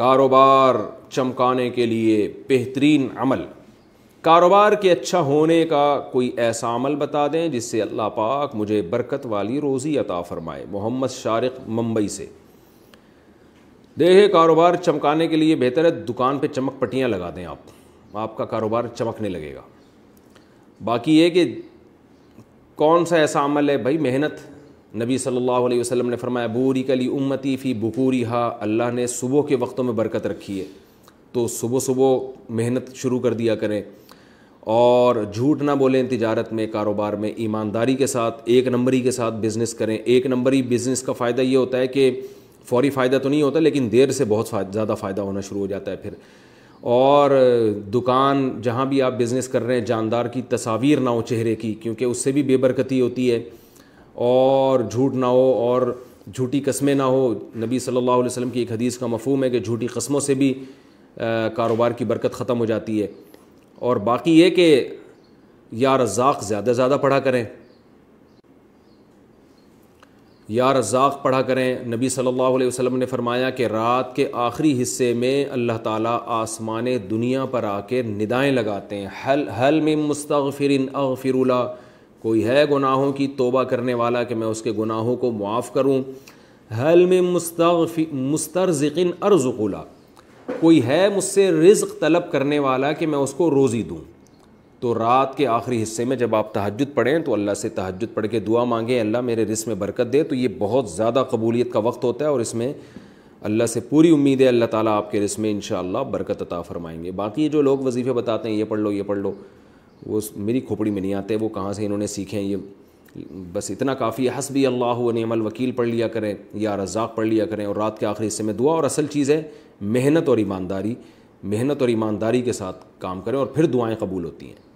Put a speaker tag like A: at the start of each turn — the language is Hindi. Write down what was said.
A: कारोबार चमकाने के लिए बेहतरीन अमल कारोबार के अच्छा होने का कोई ऐसा अमल बता दें जिससे अल्लाह पाक मुझे बरकत वाली रोज़ी अता फ़रमाए मोहम्मद शारिक मुंबई से देखे कारोबार चमकाने के लिए बेहतर है दुकान पे चमक पट्टियाँ लगा दें आप आपका कारोबार चमकने लगेगा बाकी ये कि कौन सा ऐसा अमल है भाई मेहनत नबी सल्लल्लाहु अलैहि वसल्लम ने फरमाया बूरी कली उम्मती फ़ी बकूरी हा अल्लाह ने सुबह के वक्तों में बरकत रखी है तो सुबह सुबह मेहनत शुरू कर दिया करें और झूठ ना बोलें तिजारत में कारोबार में ईमानदारी के साथ एक नंबरी के साथ बिज़नेस करें एक नंबरी बिज़नेस का फ़ायदा ये होता है कि फौरी फ़ायदा तो नहीं होता लेकिन देर से बहुत ज़्यादा फ़ायदा होना शुरू हो जाता है फिर और दुकान जहाँ भी आप बिज़नेस कर रहे हैं जानदार की तस्वीर ना हो चेहरे की क्योंकि उससे भी बेबरकती होती है और झूठ ना हो और झूठी कस्में ना हो नबी सल्लल्लाहु अलैहि वसल्लम की एक हदीस का मफहम है कि झूठी कस्मों से भी कारोबार की बरकत ख़त्म हो जाती है और बाकी ये कि या रज़ाक ज़्यादा ज़्यादा पढ़ा करें या रज़ाक पढ़ा करें नबी सल्लल्लाहु अलैहि वसल्लम ने फरमाया कि रात के आखिरी हिस्से में अल्लाह ताला आसमान दुनिया पर आके निदाएँ लगाते हैं हल हल में मुस्तफ़िर अगफिरुल्ला कोई है गुनाहों की तोबा करने वाला कि मैं उसके गुनाहों को मुआफ़ करूँ हल में मुस्तफ़ी मुस्तरज़िन अर्जुला कोई है मुझसे रिज्क तलब करने वाला कि मैं उसको रोज़ी दूँ तो रात के आखिरी हिस्से में जब आप तहजद पढ़ें तो अल्लाह से तहजद पढ़ के दुआ मांगें अल्लाह मेरे रिस में बरकत दे तो ये बहुत ज़्यादा कबूलियत का वक्त होता है और इसमें अल्लाह से पूरी उम्मीद है अल्लाह ताली आपके रिस में इन बरकत अता फरमाएंगे बाकी जो लोग वजीफ़े बताते हैं ये पढ़ लो ये पढ़ लो वो मेरी खोपड़ी में नहीं आते वो कहाँ से इन्होंने सीखे ये बस इतना काफ़ी है हसबी अल्लाह नमल वकील पढ़ लिया करें या रज़ाक पढ़ लिया करें और रात के आखिरी हिस्से में दुआ और असल चीज़ है मेहनत और ईमानदारी मेहनत और ईमानदारी के साथ काम करें और फिर दुआएं कबूल होती हैं